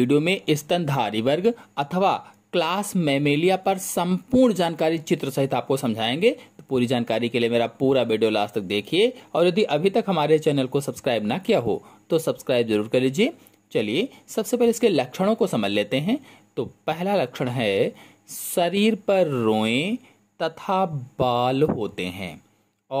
video में स्तनधारी वर्ग अथवा क्लास मेमेलिया पर संपूर्ण जानकारी चित्र सहित आपको समझाएंगे तो पूरी जानकारी के लिए मेरा पूरा वीडियो लास्ट तक देखिए और यदि अभी तक हमारे चैनल को सब्सक्राइब ना किया हो तो सब्सक्राइब जरूर कर लीजिए चलिए सबसे पहले इसके लक्षणों को समझ लेते हैं तो पहला लक्षण है शरीर पर रोएं तथा बाल होते हैं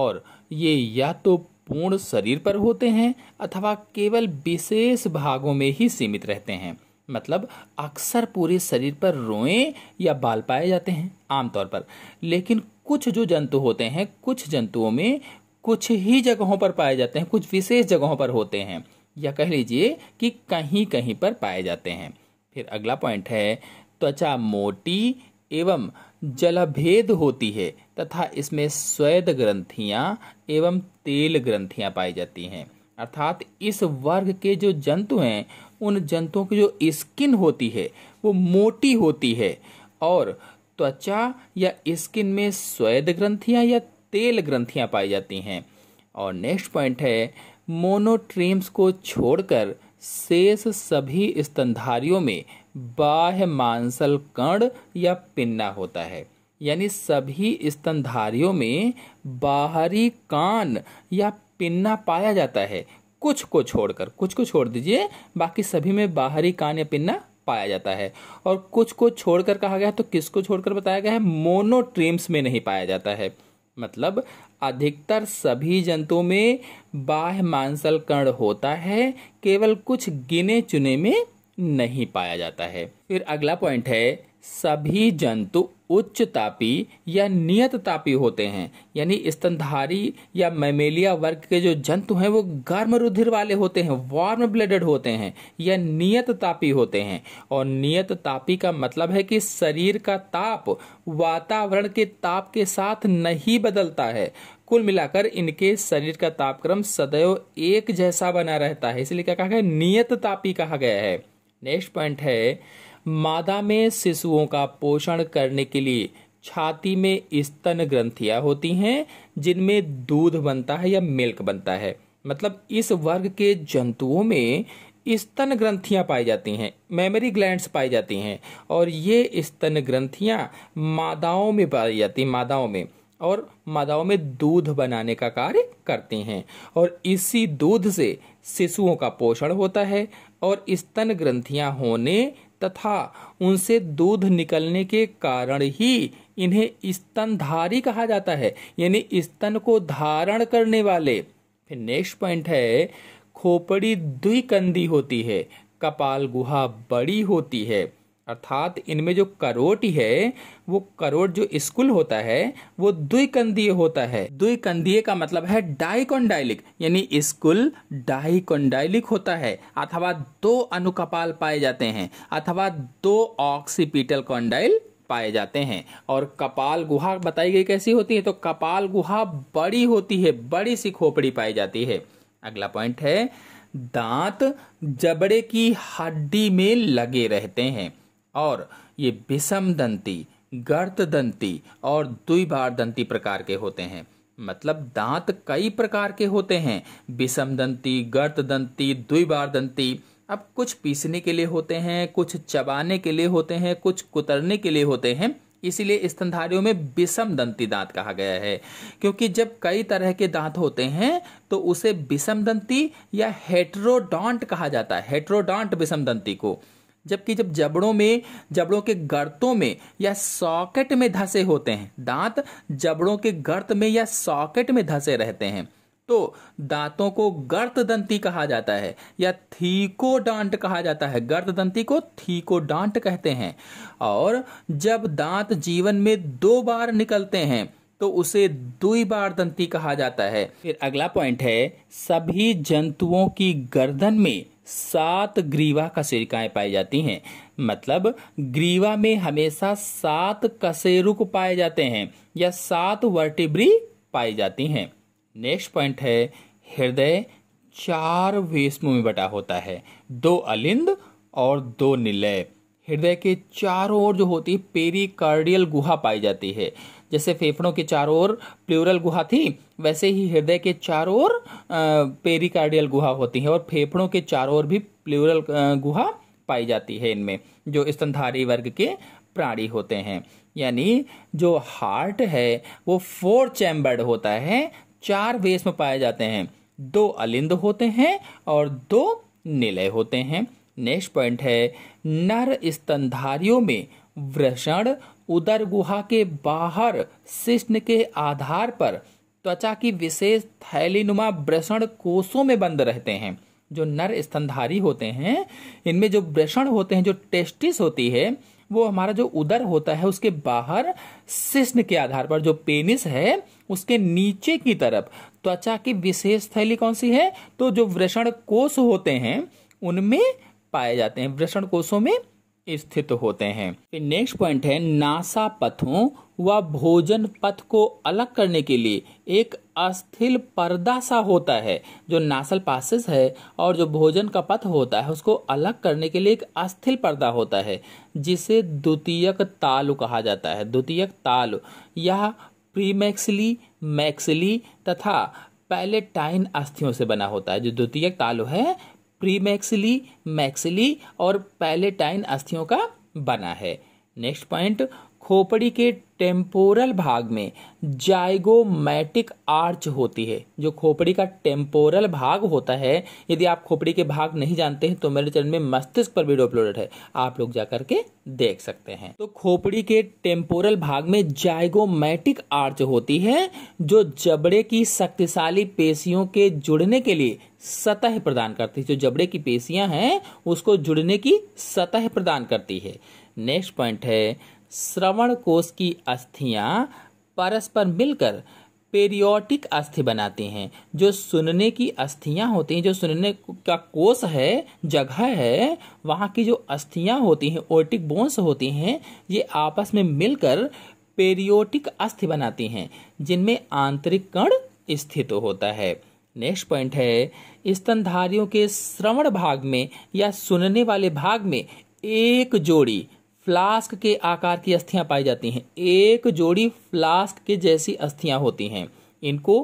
और ये या तो पूर्ण शरीर पर होते हैं अथवा केवल विशेष भागों में ही सीमित रहते हैं मतलब अक्सर पूरे शरीर पर रोएं या बाल पाए जाते हैं आमतौर पर लेकिन कुछ जो जंतु होते हैं कुछ जंतुओं में कुछ ही जगहों पर पाए जाते हैं कुछ विशेष जगहों पर होते हैं या कह लीजिए कि कहीं कहीं पर पाए जाते हैं फिर अगला पॉइंट है त्वचा मोटी एवं जलभेद होती है तथा इसमें स्वेद ग्रंथियां एवं तेल ग्रंथियां पाई जाती हैं अर्थात इस वर्ग के जो जंतु हैं उन जंतुओं की जो स्किन होती है वो मोटी होती है और त्वचा या स्किन में स्वेद ग्रंथियां या तेल ग्रंथियां पाई जाती हैं और नेक्स्ट पॉइंट है मोनोट्रीम्स को छोड़कर शेष सभी स्तनधारियों में बाह्य मांसल कण या पिन्ना होता है यानी सभी स्तनधारियों में बाहरी कान या पिन्ना पाया जाता है कुछ को छोड़कर कुछ को छोड़ दीजिए बाकी सभी में बाहरी कान या पिन्ना पाया जाता है और कुछ को छोड़कर कहा गया है तो किसको छोड़कर बताया गया है मोनोट्रीम्स में नहीं पाया जाता है मतलब अधिकतर सभी जंतुओं में बाह्य मांसल कर्ण होता है केवल कुछ गिने चुने में नहीं पाया जाता है फिर अगला पॉइंट है सभी जंतु उच्च तापी या नियत तापी होते हैं यानी स्तनधारी या मैमेलिया वर्ग के जो जंतु हैं वो गर्म रुधिर वाले होते हैं वार्म ब्लडेड होते हैं या नियत तापी होते हैं और नियत तापी का मतलब है कि शरीर का ताप वातावरण के ताप के साथ नहीं बदलता है कुल मिलाकर इनके शरीर का तापक्रम सदैव एक जैसा बना रहता है इसलिए क्या कहा गया नियत तापी कहा गया है नेक्स्ट पॉइंट है मादा में शिशुओं का पोषण करने के लिए छाती में स्तन ग्रंथियां होती हैं जिनमें दूध बनता है या मिल्क बनता है मतलब इस वर्ग के जंतुओं में स्तन ग्रंथियां पाई जाती हैं मेमोरी ग्लैंड्स पाई जाती हैं और ये स्तन ग्रंथियां मादाओं में पाई जाती हैं मादाओं में और मादाओं में दूध बनाने का कार्य करती हैं और इसी दूध से शिशुओं का पोषण होता है और स्तन ग्रंथियां होने तथा उनसे दूध निकलने के कारण ही इन्हें स्तनधारी कहा जाता है यानी स्तन को धारण करने वाले फिर नेक्स्ट पॉइंट है खोपड़ी द्विकंदी होती है कपाल गुहा बड़ी होती है अर्थात इनमें जो करोटी है वो करोट जो स्कुल होता है वो द्विकंदीय होता है द्विकंदीय का मतलब है डाइकोंडाइलिक यानी स्कूल डाइकोंडाइलिक होता है अथवा दो अनुकपाल पाए जाते हैं अथवा दो ऑक्सीपिटल कॉन्डाइल पाए जाते हैं और कपाल गुहा बताई गई कैसी होती है तो कपाल गुहा बड़ी होती है बड़ी सी खोपड़ी पाई जाती है अगला पॉइंट है दांत जबड़े की हड्डी में लगे रहते हैं और ये विषम दंती गर्त दंती और द्विबार दंती प्रकार के होते हैं मतलब दांत कई प्रकार के होते हैं विषम दंती गर्त दंती द्विबार दंती अब कुछ पीसने के लिए होते हैं कुछ चबाने के लिए होते हैं कुछ कुतरने के लिए होते हैं इसीलिए स्तनधारियों में विषम दंती दांत कहा गया है क्योंकि जब कई तरह के दांत होते हैं तो उसे विषम दंती या हेट्रोडॉन्ट कहा जाता है हेट्रोडॉन्ट विषम दंती को जबकि जब जबड़ों में जबड़ों के गर्तों में या सॉकेट में धसे होते हैं दांत जबड़ों के गर्त में या सॉकेट में धसे रहते हैं तो दांतों को गर्त दंती कहा जाता है या थीको डांट कहा जाता है गर्त दंती को थीको डांट कहते हैं और जब दांत जीवन में दो बार निकलते हैं तो उसे दुई बार दंती कहा जाता है फिर अगला पॉइंट है सभी जंतुओं की गर्दन में सात ग्रीवा कशेरिकाएं पाई जाती हैं मतलब ग्रीवा में हमेशा सात कशेरुक पाए जाते हैं या सात वर्टिब्री पाई जाती हैं नेक्स्ट पॉइंट है हृदय चार वेशमों में बटा होता है दो अलिंद और दो निलय हृदय के चारों ओर जो होती है पेरी गुहा पाई जाती है जैसे फेफड़ों के चारों ओर प्लूरल गुहा थी वैसे ही हृदय के चारों ओर पेरिकार्डियल गुहा होती है और फेफड़ों के चारों ओर भी प्लूरल गुहा पाई जाती है इनमें जो स्तनधारी वर्ग के प्राणी होते हैं यानी जो हार्ट है वो फोर चैम्बर्ड होता है चार वेस में पाए जाते हैं दो अलिंद होते हैं और दो निलय होते हैं नेक्स्ट पॉइंट है नर स्तनधारियों में वृषण उदर गुहा के बाहर शिष्ण के आधार पर त्वचा की विशेष थैलीनुमा ब्रषण कोषों में बंद रहते हैं जो नर स्तनधारी होते हैं इनमें जो ब्रषण होते हैं जो टेस्टिस होती है वो हमारा जो उदर होता है उसके बाहर शिष्ण के आधार पर जो पेनिस है उसके नीचे की तरफ त्वचा की विशेष थैली कौन सी है तो जो वृषण कोष होते हैं उनमें पाए जाते हैं वृषण कोषों में स्थित होते हैं फिर नेक्स्ट पॉइंट है नासा पथों व भोजन पथ को अलग करने के लिए एक अस्थिल पर्दा सा होता है जो नासल पासिस है और जो भोजन का पथ होता है उसको अलग करने के लिए एक अस्थिल पर्दा होता है जिसे द्वितीयक ताल कहा जाता है द्वितीयक ताल यह प्रीमैक्सली मैक्सली तथा पैलेटाइन अस्थियों से बना होता है जो द्वितीयक तालु है प्री मैक्सिली मैक्सिली और पैलेटाइन अस्थियों का बना है नेक्स्ट पॉइंट खोपड़ी के टेम्पोरल भाग में जाइगोमैटिक आर्च होती है जो खोपड़ी का टेम्पोरल भाग होता है यदि आप खोपड़ी के भाग नहीं जानते हैं तो मेरे चैनल में मस्तिष्क पर वीडियो अपलोडेड है आप लोग जाकर के देख सकते हैं तो खोपड़ी के टेम्पोरल भाग में जाइगोमैटिक आर्च होती है जो जबड़े की शक्तिशाली पेशियों के जुड़ने के लिए सतह प्रदान करती है जो जबड़े की पेशियां हैं उसको जुड़ने की सतह प्रदान करती है नेक्स्ट पॉइंट है श्रवण कोष की अस्थियां परस्पर मिलकर पेरियोटिक अस्थि बनाते हैं जो सुनने की अस्थियां होती हैं जो सुनने का कोष है जगह है वहाँ की जो अस्थियां होती हैं ओर्टिक बोन्स होती हैं ये आपस में मिलकर पेरियोटिक अस्थि बनाती हैं जिनमें आंतरिक कण स्थित होता है नेक्स्ट पॉइंट है स्तनधारियों के श्रवण भाग में या सुनने वाले भाग में एक जोड़ी फ्लास्क के आकार की अस्थियां पाई जाती हैं एक जोड़ी फ्लास्क के जैसी अस्थियां होती हैं इनको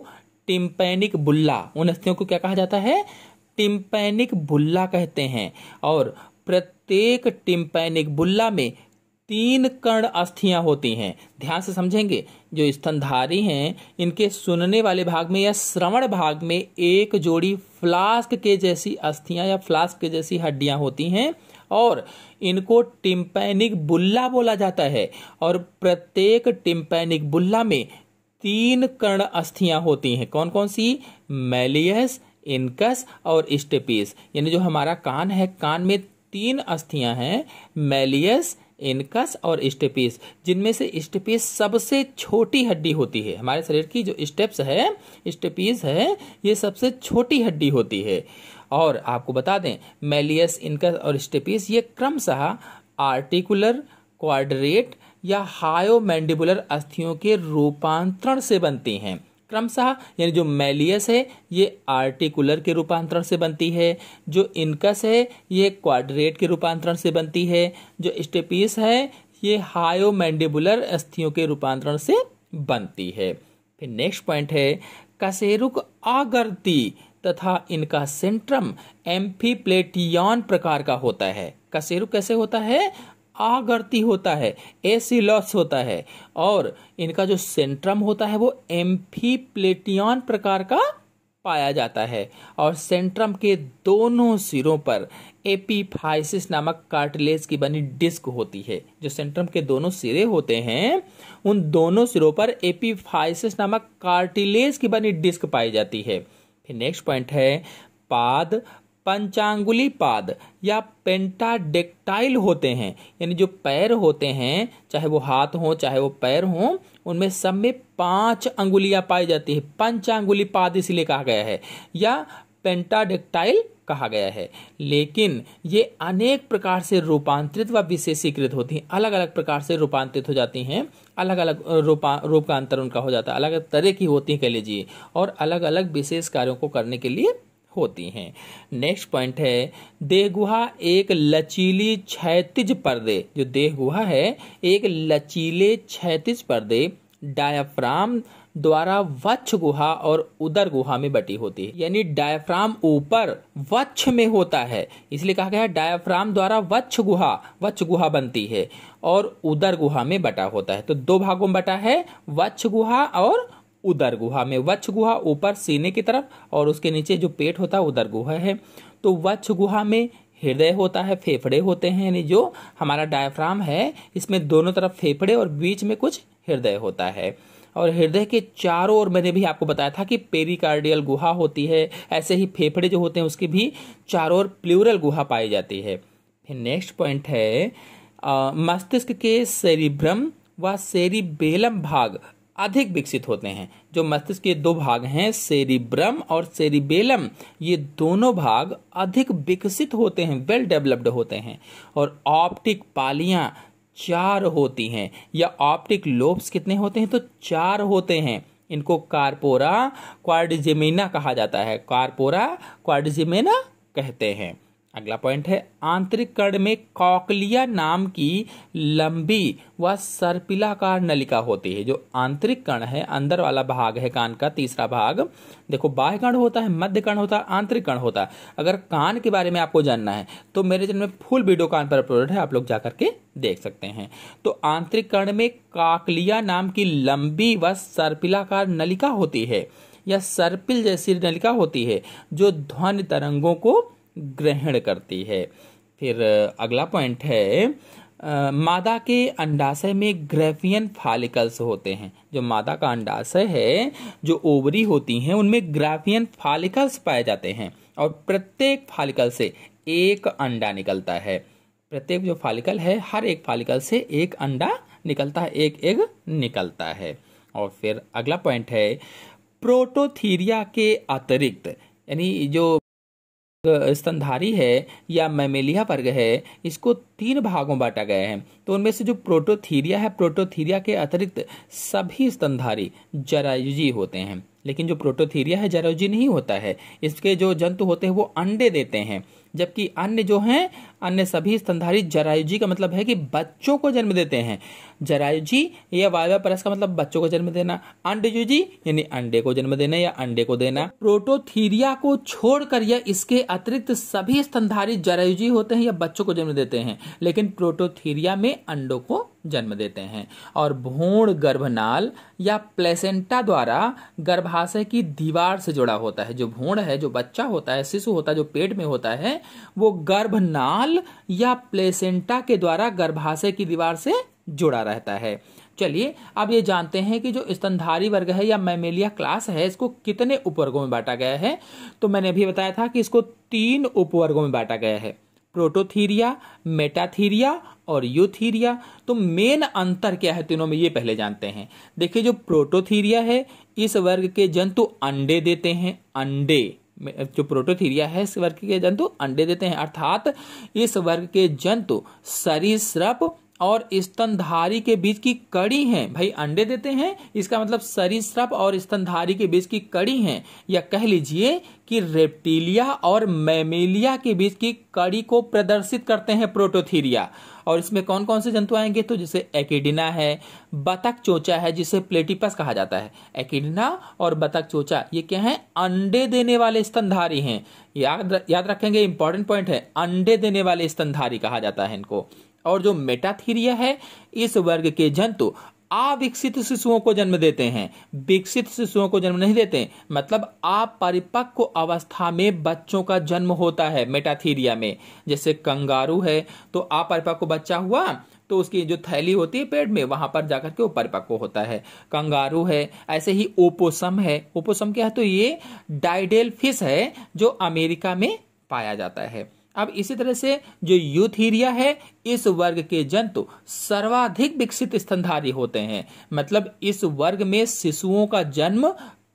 टिम्पैनिक बुल्ला उन अस्थियों को क्या कहा जाता है टिम्पैनिक बुल्ला कहते हैं और प्रत्येक टिम्पैनिक बुल्ला में तीन कर्ण अस्थियां होती हैं ध्यान से समझेंगे जो स्तनधारी हैं इनके सुनने वाले भाग में या श्रवण भाग में एक जोड़ी फ्लास्क के जैसी अस्थियां या फ्लास्क के जैसी हड्डियां होती हैं और इनको टिम्पैनिक बुल्ला बोला जाता है और प्रत्येक टिम्पैनिक बुल्ला में तीन कर्ण अस्थियां होती हैं कौन कौन सी मैलियस इनकस और स्टेपीस यानी जो हमारा कान है कान में तीन अस्थियां हैं मैलियस इनकस और स्टेपीस जिनमें से स्टेपीस सबसे छोटी हड्डी होती है हमारे शरीर की जो स्टेप्स है स्टेपीस है ये सबसे छोटी हड्डी होती है और आपको बता दें मेलियस इनकस और स्टेपिस ये क्रमशः आर्टिकुलर क्वाड्रेट या हायोमैंडिबुलर अस्थियों के रूपांतरण से बनते हैं क्रमशः यानी जो मेलियस है ये आर्टिकुलर के रूपांतरण से बनती है जो इनकस है ये क्वाड्रेट के रूपांतरण से बनती है जो स्टेपिस है ये हायोमैंडिबुलर अस्थियों के रूपांतरण से बनती है फिर नेक्स्ट पॉइंट है कसेरुक आगर्ती तथा इनका सेंट्रम एम्फीप्लेटियन प्रकार का होता है कसेरु कैसे होता है आगर्ती होता है एसिलस होता है और इनका जो सेंट्रम होता है वो एम्फीप्लेटियन प्रकार का पाया जाता है और सेंट्रम के दोनों सिरों पर एपीफाइसिस नामक कार्टिलेज की बनी डिस्क होती है जो सेंट्रम के दोनों सिरे होते हैं उन दोनों सिरों पर एपीफाइसिस नामक कार्टिलेज की बनी डिस्क पाई जाती है फिर नेक्स्ट पॉइंट है पाद पंचांगुली पाद या पेंटाडेक्टाइल होते हैं यानी जो पैर होते हैं चाहे वो हाथ हो चाहे वो पैर हो उनमें सब में पांच अंगुलियां पाई जाती है पंचांगुली पाद इसलिए कहा गया है या पेंटाडेक्टाइल कहा गया है लेकिन ये अनेक प्रकार से रूपांतरित व विशेषीकृत होती हैं अलग अलग प्रकार से रूपांतरित हो जाती हैं अलग अलग रूपा रूप का अंतर उनका हो जाता है अलग अलग तरह की होती हैं कह लीजिए और अलग अलग विशेष कार्यों को करने के लिए होती हैं नेक्स्ट पॉइंट है देहगुहा एक लचीली क्षैतिज पर्दे जो देहगुहा है एक लचीले क्षैतिज पर्दे डायाफ्राम द्वारा वक्ष गुहा और उदर गुहा में बटी होती है यानी डायफ्राम ऊपर वक्ष में होता है इसलिए कहा गया है डायफ्राम द्वारा वक्ष गुहा वक्ष गुहा बनती है और उदर गुहा में बटा होता है तो दो भागों में बटा है वक्ष गुहा और उदर गुहा में वक्ष गुहा ऊपर सीने की तरफ और उसके नीचे जो पेट होता है उदर गुहा है तो वक्ष गुहा में हृदय होता है फेफड़े होते हैं यानी जो हमारा डायफ्राम है इसमें दोनों तरफ फेफड़े और बीच में कुछ हृदय होता है और हृदय के चारों ओर मैंने भी आपको बताया था कि पेरिकार्डियल गुहा होती है ऐसे ही फेफड़े जो होते हैं उसकी भी चारों ओर प्लूरल गुहा पाई जाती है फिर नेक्स्ट पॉइंट है मस्तिष्क के सेरिब्रम व सेरिबेलम भाग अधिक विकसित होते हैं जो मस्तिष्क के दो भाग हैं सेरिब्रम और सेरिबेलम ये दोनों भाग अधिक विकसित होते हैं वेल डेवलप्ड होते हैं और ऑप्टिक पालियां चार होती हैं या ऑप्टिक लोब्स कितने होते हैं तो चार होते हैं इनको कार्पोरा क्वार्डजेमेना कहा जाता है कार्पोरा क्वार्डजेमेना कहते हैं अगला पॉइंट है आंतरिक कर्ण में कॉकलिया नाम की लंबी व सर्पिलाकार नलिका होती है जो आंतरिक कर्ण है अंदर वाला भाग है कान का तीसरा भाग देखो बाह्य कर्ण होता है मध्य कर्ण होता है आंतरिक कर्ण होता है अगर कान के बारे में आपको जानना है तो मेरे जन्म में फुल वीडियो कान पर अपलोड है आप लोग जाकर के देख सकते हैं तो आंतरिक कर्ण में काकलिया नाम की लंबी व सर्पिलाकार नलिका होती है या सर्पिल जैसी नलिका होती है जो ध्वनि तरंगों को ग्रहण करती है फिर अगला पॉइंट है आ, मादा के अंडाशय में ग्रेफियन फालिकल्स होते हैं जो मादा का अंडाशय है जो ओवरी होती हैं उनमें ग्राफियन फालिकल्स पाए जाते हैं और प्रत्येक फालिकल से एक अंडा निकलता है प्रत्येक जो फालिकल है हर एक फालिकल से एक अंडा निकलता है एक एग निकलता है और फिर अगला पॉइंट है प्रोटोथीरिया के अतिरिक्त यानी जो स्तनधारी है या मैमेलिया वर्ग है इसको तीन भागों बांटा गया है तो उनमें से जो प्रोटोथीरिया है प्रोटोथीरिया के अतिरिक्त सभी स्तनधारी जरायुजी होते हैं लेकिन जो प्रोटोथीरिया है जरायुजी नहीं होता है इसके जो जंतु होते हैं वो अंडे देते हैं जबकि अन्य जो हैं अन्य सभी स्तनधारी जरायुजी का मतलब है कि बच्चों को जन्म देते हैं जरायुजी या वायवा परस का मतलब बच्चों को जन्म देना अंडयुजी यानी अंडे को जन्म देना या अंडे को देना प्रोटोथीरिया को छोड़कर या इसके अतिरिक्त सभी स्तनधारी जरायुजी होते हैं या बच्चों को जन्म देते हैं लेकिन प्रोटोथीरिया में अंडों को जन्म देते हैं और भूण गर्भनाल या प्लेसेंटा द्वारा गर्भाशय की दीवार से जुड़ा होता है जो भूण है जो बच्चा होता है शिशु होता है जो पेट में होता है वो गर्भनाल माल या प्लेसेंटा के द्वारा गर्भाशय की दीवार से जुड़ा रहता है चलिए अब ये जानते हैं कि जो स्तनधारी वर्ग है या मैमेलिया क्लास है इसको कितने उपवर्गों में बांटा गया है तो मैंने अभी बताया था कि इसको तीन उपवर्गों में बांटा गया है प्रोटोथीरिया मेटाथीरिया और यूथीरिया तो मेन अंतर क्या है तीनों में ये पहले जानते हैं देखिए जो प्रोटोथीरिया है इस वर्ग के जंतु अंडे देते हैं अंडे जो प्रोटोथीरिया है इस वर्ग के जंतु अंडे देते हैं अर्थात इस वर्ग के जंतु सरीसृप और स्तनधारी के बीच की कड़ी है भाई अंडे देते हैं इसका मतलब सरीसृप और स्तनधारी के बीच की कड़ी है या कह लीजिए कि रेप्टिलिया और मैमेलिया के बीच की कड़ी को प्रदर्शित करते हैं प्रोटोथीरिया और इसमें कौन कौन से जंतु आएंगे तो जैसे एकेडिना है बतख चोचा है जिसे प्लेटिपस कहा जाता है एकेडिना और बतख चोचा ये क्या है अंडे देने वाले स्तनधारी हैं याद याद रखेंगे इंपॉर्टेंट पॉइंट है अंडे देने वाले स्तनधारी कहा जाता है इनको और जो मेटाथीरिया है इस वर्ग के जंतु अविकसित शिशुओं को जन्म देते हैं विकसित शिशुओं को जन्म नहीं देते मतलब आप परिपक्व अवस्था में बच्चों का जन्म होता है मेटाथीरिया में जैसे कंगारू है तो अपरिपक्व बच्चा हुआ तो उसकी जो थैली होती है पेड़ में वहां पर जाकर के वो परिपक्व होता है कंगारू है ऐसे ही ओपोसम है ओपोसम क्या है तो ये डाइडेल फिश है जो अमेरिका में पाया जाता है अब इसी तरह से जो यूथीरिया है इस वर्ग के जंतु सर्वाधिक विकसित स्तनधारी होते हैं मतलब इस वर्ग में शिशुओं का जन्म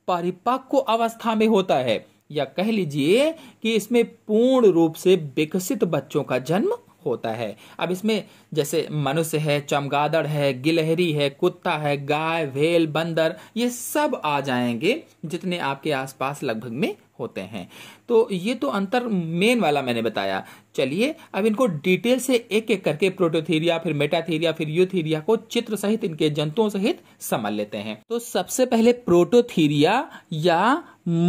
परिपक्व अवस्था में होता है या कह लीजिए कि इसमें पूर्ण रूप से विकसित बच्चों का जन्म होता है अब इसमें जैसे मनुष्य है चमगादड़ है गिलहरी है कुत्ता है गाय भेल बंदर ये सब आ जाएंगे जितने आपके आसपास लगभग में होते हैं तो ये तो अंतर मेन वाला मैंने बताया चलिए अब इनको डिटेल से एक एक करके प्रोटोथीरिया फिर मेटाथीरिया फिर यूथीरिया को चित्र सहित इनके जंतुओं सहित समझ लेते हैं तो सबसे पहले प्रोटोथीरिया या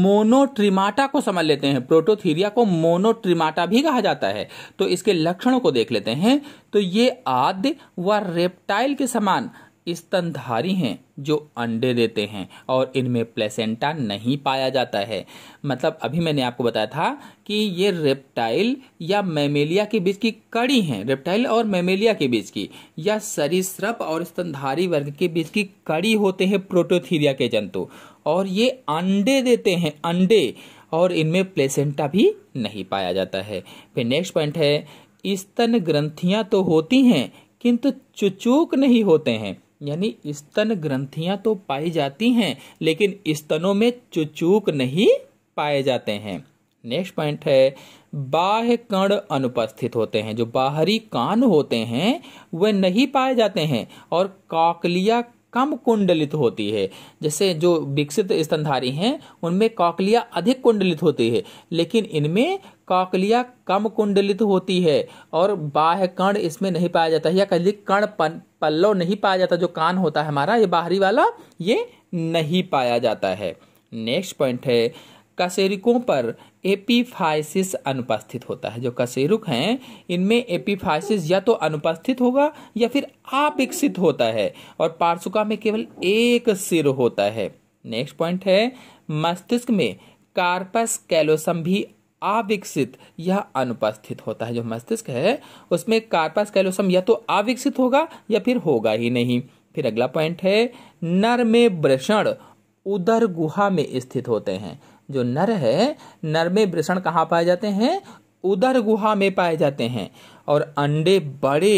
मोनोट्रिमाटा को समझ लेते हैं प्रोटोथीरिया को मोनोट्रिमाटा भी कहा जाता है तो इसके लक्षणों को देख लेते हैं तो ये आद्य व रेप्टाइल के समान स्तनधारी हैं जो अंडे देते हैं और इनमें प्लेसेंटा नहीं पाया जाता है मतलब अभी मैंने आपको बताया था कि ये रेप्टाइल या मेमेलिया के बीच की कड़ी हैं रेप्टाइल और मेमेलिया के बीच की या सरीसृप और स्तनधारी वर्ग के बीच की कड़ी होते हैं प्रोटोथीरिया के जंतु और ये अंडे देते हैं अंडे और इनमें प्लेसेंटा भी नहीं पाया जाता है फिर नेक्स्ट पॉइंट है स्तन ग्रंथियां तो होती हैं किंतु चुचूक नहीं होते हैं यानी स्तन ग्रंथियां तो पाई जाती हैं लेकिन स्तनों में चुचूक नहीं पाए जाते हैं नेक्स्ट पॉइंट है बाह्य कण अनुपस्थित होते हैं जो बाहरी कान होते हैं वे नहीं पाए जाते हैं और काकलिया कम कुंडलित होती है जैसे जो विकसित स्तनधारी हैं उनमें काकलिया अधिक कुंडलित होती है लेकिन इनमें काकलिया कम कुंडलित होती है और बाह्य कण इसमें नहीं पाया जाता है या कह कण पल्लव नहीं पाया जाता जो कान होता है हमारा ये बाहरी वाला ये नहीं पाया जाता है नेक्स्ट पॉइंट है कशेरुकों पर एपिफाइसिस अनुपस्थित होता है जो कसेरुक हैं इनमें एपिफाइसिस या तो अनुपस्थित होगा या फिर आपेक्षित होता है और पार्सुका में केवल एक सिर होता है नेक्स्ट पॉइंट है मस्तिष्क में कार्पस कैलोसम भी अविकसित या अनुपस्थित होता है जो मस्तिष्क है उसमें कार्पस कैलोसम या तो अविकसित होगा या फिर होगा ही नहीं फिर अगला पॉइंट है नर में वृषण उदर गुहा में स्थित होते हैं जो नर है नर में वृषण कहाँ पाए जाते हैं उदर गुहा में पाए जाते हैं और अंडे बड़े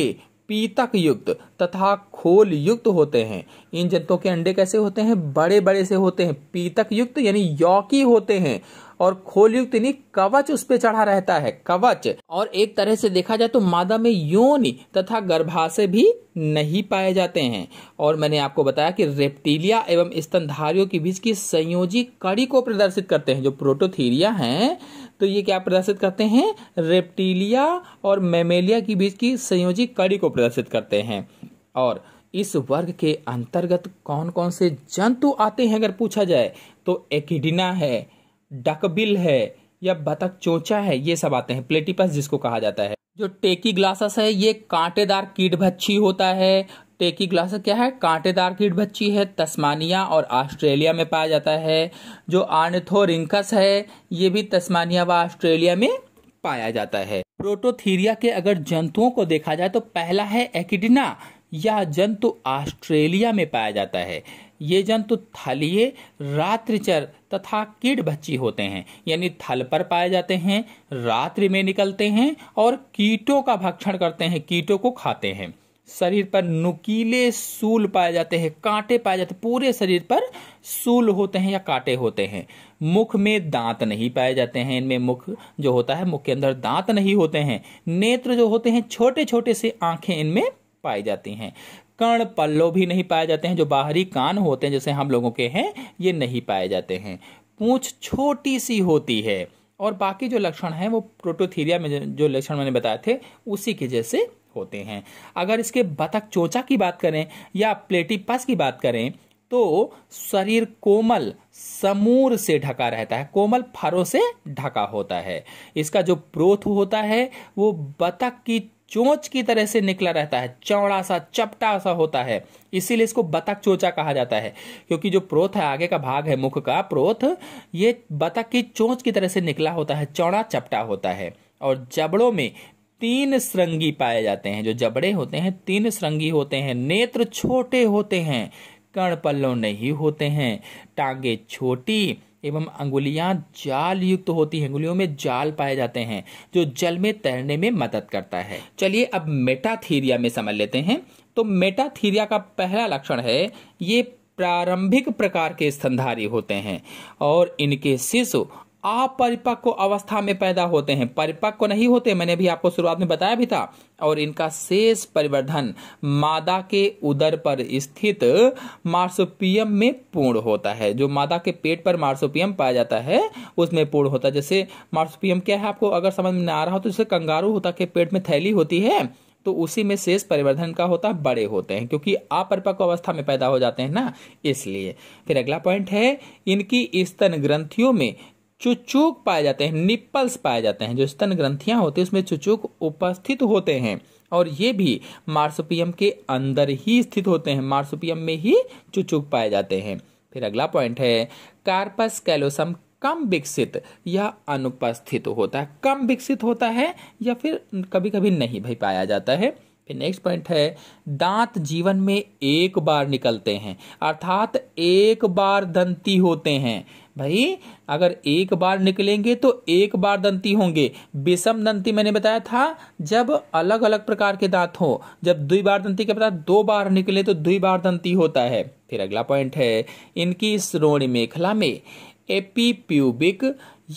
पीतक युक्त तथा खोल युक्त होते हैं इन जंतुओं के अंडे कैसे होते हैं बड़े बड़े से होते हैं पीतक युक्त यानी यौकी होते हैं और खोलयुक्त यानी कवच उस पर चढ़ा रहता है कवच और एक तरह से देखा जाए तो मादा में योनि तथा गर्भाशय भी नहीं पाए जाते हैं और मैंने आपको बताया कि रेप्टिलिया एवं स्तनधारियों के बीच की संयोजी कड़ी को प्रदर्शित करते हैं जो प्रोटोथीरिया हैं तो ये क्या प्रदर्शित करते हैं रेप्टिलिया और मेमेलिया के बीच की संयोजी कड़ी को प्रदर्शित करते हैं और इस वर्ग के अंतर्गत कौन कौन से जंतु आते हैं अगर पूछा जाए तो एकिडिना है डकबिल है या बतख चोचा है ये सब आते हैं प्लेटिपस जिसको कहा जाता है जो टेकी ग्लासस है ये कांटेदार कीट भच्छी होता है टेकी ग्लासस क्या है कांटेदार कीट भच्छी है तस्मानिया और ऑस्ट्रेलिया में पाया जाता है जो आर्नेथोरिंकस है ये भी तस्मानिया व ऑस्ट्रेलिया में पाया जाता है प्रोटोथीरिया के अगर जंतुओं को देखा जाए तो पहला है एकिडिना यह जंतु ऑस्ट्रेलिया में पाया जाता है ये जंतु थलीय रात्रिचर तथा कीट बच्ची होते हैं यानी थल पर पाए जाते हैं रात्रि में निकलते हैं और कीटों का भक्षण करते हैं कीटों को खाते हैं शरीर पर नुकीले सूल पाए जाते हैं कांटे पाए जाते पूरे शरीर पर सूल होते हैं या कांटे होते हैं मुख में दांत नहीं पाए जाते हैं इनमें मुख जो होता है मुख के अंदर दांत नहीं होते हैं नेत्र जो होते हैं छोटे छोटे से आंखें इनमें पाई जाती हैं कर्ण पल्लो भी नहीं पाए जाते हैं जो बाहरी कान होते हैं जैसे हम लोगों के हैं ये नहीं पाए जाते हैं पूंछ छोटी सी होती है और बाकी जो लक्षण हैं वो प्रोटोथीरिया में जो लक्षण मैंने बताए थे उसी के जैसे होते हैं अगर इसके बतख चोचा की बात करें या प्लेटिपस की बात करें तो शरीर कोमल समूर से ढका रहता है कोमल फरों से ढका होता है इसका जो प्रोथ होता है वो बतख की चोंच की तरह से निकला रहता है चौड़ा सा चपटा सा होता है इसीलिए इसको बतख चोचा कहा जाता है क्योंकि जो प्रोथ है आगे का भाग है मुख का प्रोथ ये बतख की चोंच की तरह से निकला होता है चौड़ा चपटा होता है और जबड़ों में तीन श्रृंगी पाए जाते हैं जो जबड़े होते हैं तीन श्रृंगी होते हैं नेत्र छोटे होते हैं कर्ण पल्लों नहीं होते हैं टांगे छोटी एवं अंगुलियां जाल युक्त होती हैं अंगुलियों में जाल पाए जाते हैं जो जल में तैरने में मदद करता है चलिए अब मेटाथीरिया में समझ लेते हैं तो मेटाथीरिया का पहला लक्षण है ये प्रारंभिक प्रकार के स्तनधारी होते हैं और इनके शिशु अपरिपक्व अवस्था में पैदा होते हैं परिपक्व नहीं होते मैंने भी आपको शुरुआत में बताया भी था और इनका शेष परिवर्धन मादा के उदर पर स्थित मार्सोपियम में पूर्ण होता है जो मादा के पेट पर मार्सोपियम पाया जाता है उसमें पूर्ण होता है जैसे मार्सोपियम क्या है आपको अगर समझ में ना आ रहा हो तो जैसे कंगारू होता के पेट में थैली होती है तो उसी में शेष परिवर्धन का होता है बड़े होते हैं क्योंकि अपरिपक्व अवस्था में पैदा हो जाते हैं ना इसलिए फिर अगला पॉइंट है इनकी स्तन ग्रंथियों में चुचूक पाए जाते हैं निप्पल्स पाए जाते हैं जो स्तन ग्रंथियां होती है उसमें चुचूक उपस्थित होते हैं और ये भी मार्सुपियम के अंदर ही स्थित होते हैं मार्सुपियम में ही चुचूक पाए जाते हैं फिर अगला पॉइंट है कार्पस कैलोसम कम विकसित या अनुपस्थित होता है कम विकसित होता है या फिर कभी कभी नहीं भाई पाया जाता है फिर नेक्स्ट पॉइंट है दांत जीवन में एक बार निकलते हैं अर्थात एक बार दंती होते हैं भाई अगर एक बार निकलेंगे तो एक बार दंती होंगे विषम दंती मैंने बताया था जब अलग अलग प्रकार के दांत हो जब दुई बार दंती के बता दो बार निकले तो दुई बार दंती होता है फिर अगला पॉइंट है इनकी श्रोणी मेखला में एपीप्यूबिक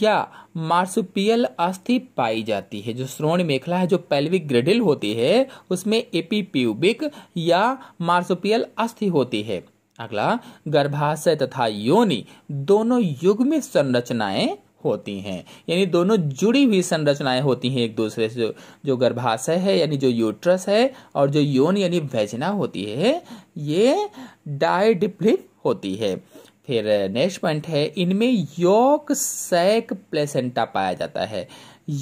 या मार्सुपियल अस्थि पाई जाती है जो श्रोण मेखला है जो पेल्विक ग्रेडिल होती है उसमें एपीप्यूबिक या मार्सुपियल अस्थि होती है अगला गर्भाशय तथा योनि दोनों युग्मित संरचनाएं होती हैं यानी दोनों जुड़ी हुई संरचनाएं होती हैं एक दूसरे से जो गर्भाशय है यानी जो यूट्रस है और जो योन यानी वेजना होती है ये डायडिप्लिप होती है फिर नेक्स्ट पॉइंट है इनमें योक सैक प्लेसेंटा पाया जाता है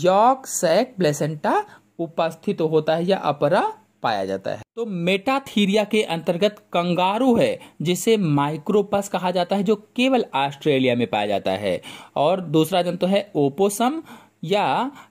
योक सैक प्लेसेंटा उपस्थित तो होता है या अपरा पाया जाता है तो मेटाथीरिया के अंतर्गत कंगारू है जिसे माइक्रोपस कहा जाता है जो केवल ऑस्ट्रेलिया में पाया जाता है और दूसरा जंतु है ओपोसम या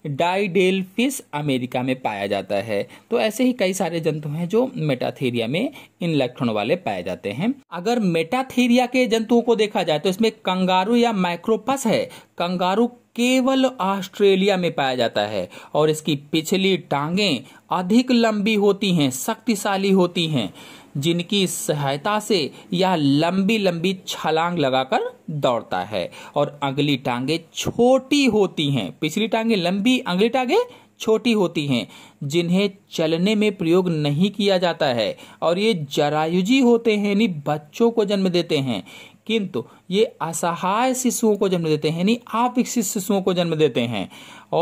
डाइडेल्फिस अमेरिका में पाया जाता है तो ऐसे ही कई सारे जंतु हैं जो मेटाथीरिया में इन लक्षणों वाले पाए जाते हैं अगर मेटाथीरिया के जंतुओं को देखा जाए तो इसमें कंगारू या माइक्रोपस है कंगारू केवल ऑस्ट्रेलिया में पाया जाता है और इसकी पिछली टांगें अधिक लंबी होती हैं शक्तिशाली होती हैं जिनकी सहायता से यह लंबी लंबी छलांग लगाकर दौड़ता है और अगली टांगे छोटी होती हैं पिछली टांगे लंबी अगली टांगे छोटी होती हैं जिन्हें चलने में प्रयोग नहीं किया जाता है और ये जरायुजी होते हैं यानी बच्चों को जन्म देते हैं किंतु ये असहाय शिशुओं को जन्म देते हैं यानी अविकसित शिशुओं को जन्म देते हैं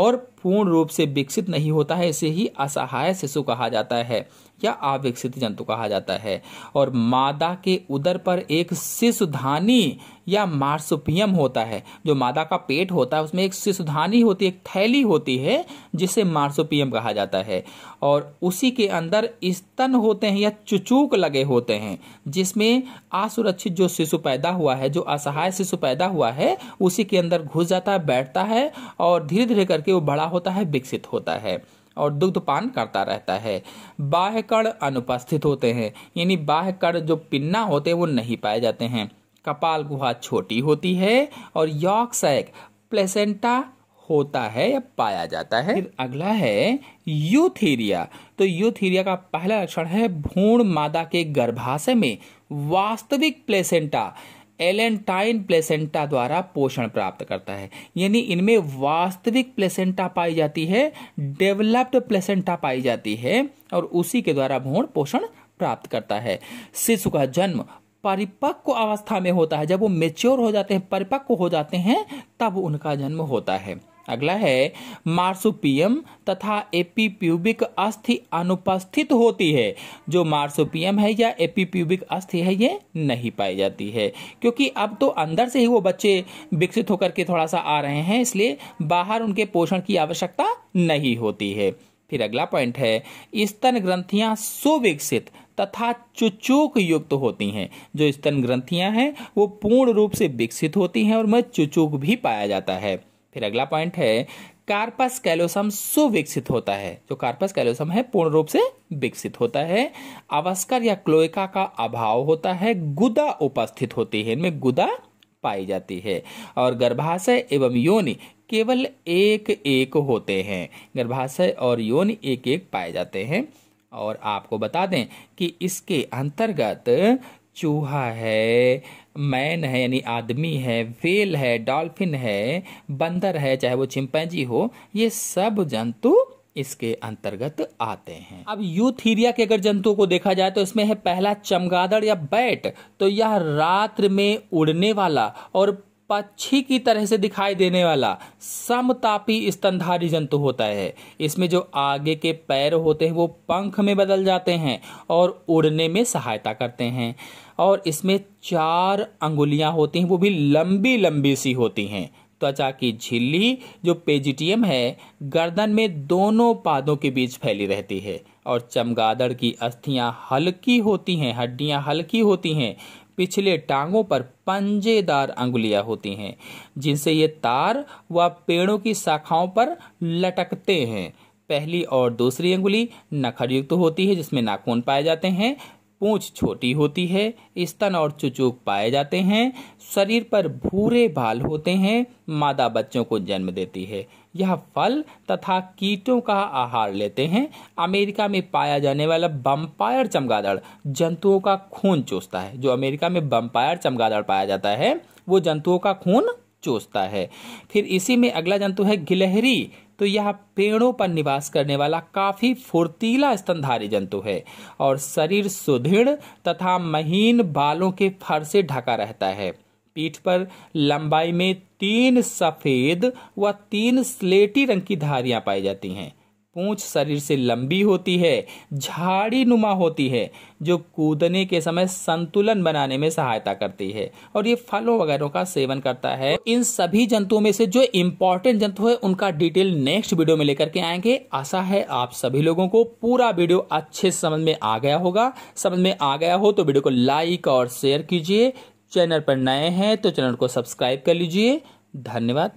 और पूर्ण रूप से विकसित नहीं होता है इसे ही असहाय शिशु कहा जाता है या अविकसित जंतु कहा जाता है और मादा के उदर पर एक शिशुधानी या मार्सुपियम होता है जो मादा का पेट होता है उसमें एक शिशुधानी होती है एक थैली होती है जिसे मार्सुपियम कहा जाता है और उसी के अंदर स्तन होते हैं या चुचूक लगे होते हैं जिसमें असुरक्षित जो शिशु पैदा हुआ है जो असहाय शिशु पैदा हुआ है उसी के अंदर घुस जाता है बैठता है और धीरे धीरे करके वो बड़ा होता है विकसित होता है और दुग्ध पान करता रहता है बाह्यकड़ अनुपस्थित होते हैं यानी बाह्यकड़ जो पिन्ना होते हैं वो नहीं पाए जाते हैं कपाल गुहा छोटी होती है और यॉक्सैक प्लेसेंटा होता है या पाया जाता है फिर अगला है यूथीरिया तो यूथीरिया का पहला लक्षण है भूण मादा के गर्भाशय में वास्तविक प्लेसेंटा एलेंटाइन प्लेसेंटा द्वारा पोषण प्राप्त करता है यानी इनमें वास्तविक प्लेसेंटा पाई जाती है डेवलप्ड प्लेसेंटा पाई जाती है और उसी के द्वारा भ्रूण पोषण प्राप्त करता है शिशु का जन्म परिपक्व अवस्था में होता है जब वो मेच्योर हो जाते हैं परिपक्व हो जाते हैं तब उनका जन्म होता है अगला है मार्सुपियम तथा एपीप्यूबिक अस्थि अनुपस्थित होती है जो मार्सुपियम है या एपीप्यूबिक अस्थि है ये नहीं पाई जाती है क्योंकि अब तो अंदर से ही वो बच्चे विकसित होकर के थोड़ा सा आ रहे हैं इसलिए बाहर उनके पोषण की आवश्यकता नहीं होती है फिर अगला पॉइंट है स्तन ग्रंथियां सुविकसित तथा चुचोक युक्त होती हैं जो स्तन ग्रंथियां हैं वो पूर्ण रूप से विकसित होती हैं और में चुचूक भी पाया जाता है फिर अगला पॉइंट है कार्पस कैलोसम सुविकसित होता है जो कार्पस कैलोसम है पूर्ण रूप से विकसित होता है अवस्कर या क्लोइका का अभाव होता है गुदा उपस्थित होती है इनमें गुदा पाई जाती है और गर्भाशय एवं योनि केवल एक एक होते हैं गर्भाशय और योनि एक एक पाए जाते हैं और आपको बता दें कि इसके अंतर्गत चूहा है मैन है यानी आदमी है वेल है डॉल्फिन है बंदर है चाहे वो चिंपैजी हो ये सब जंतु इसके अंतर्गत आते हैं अब यूथीरिया के अगर जंतुओं को देखा जाए तो इसमें है पहला चमगादड़ या बैट तो यह रात्र में उड़ने वाला और पक्षी की तरह से दिखाई देने वाला समतापी स्तनधारी जंतु होता है इसमें जो आगे के पैर होते हैं वो पंख में बदल जाते हैं और उड़ने में सहायता करते हैं और इसमें चार अंगुलियां होती हैं वो भी लंबी लंबी सी होती हैं त्वचा की झिल्ली जो पेजिटियम है गर्दन में दोनों पादों के बीच फैली रहती है और चमगादड़ की अस्थियां हल्की होती हैं हड्डियां हल्की होती हैं पिछले टांगों पर पंजेदार अंगुलियां होती हैं जिनसे ये तार व पेड़ों की शाखाओं पर लटकते हैं पहली और दूसरी अंगुली नखरयुक्त होती है जिसमें नाखून पाए जाते हैं पूंछ छोटी होती है स्तन और चुचूक पाए जाते हैं शरीर पर भूरे बाल होते हैं मादा बच्चों को जन्म देती है यह फल तथा कीटों का आहार लेते हैं अमेरिका में पाया जाने वाला बम्पायर चमगादड़ जंतुओं का खून चूसता है जो अमेरिका में बम्पायर चमगादड़ पाया जाता है वो जंतुओं का खून चूसता है फिर इसी में अगला जंतु है गिलहरी तो यह पेड़ों पर निवास करने वाला काफी फुर्तीला स्तनधारी जंतु है और शरीर सुदृढ़ तथा महीन बालों के फर से ढका रहता है पीठ पर लंबाई में तीन सफेद व तीन स्लेटी रंग की धारियां पाई जाती हैं पूंछ शरीर से लंबी होती है झाड़ी नुमा होती है जो कूदने के समय संतुलन बनाने में सहायता करती है और ये फलों वगैरह का सेवन करता है इन सभी जंतुओं में से जो इम्पोर्टेंट जंतु है उनका डिटेल नेक्स्ट वीडियो में लेकर के आएंगे आशा है आप सभी लोगों को पूरा वीडियो अच्छे समझ में आ गया होगा समझ में आ गया हो तो वीडियो को लाइक और शेयर कीजिए चैनल पर नए हैं तो चैनल को सब्सक्राइब कर लीजिए धन्यवाद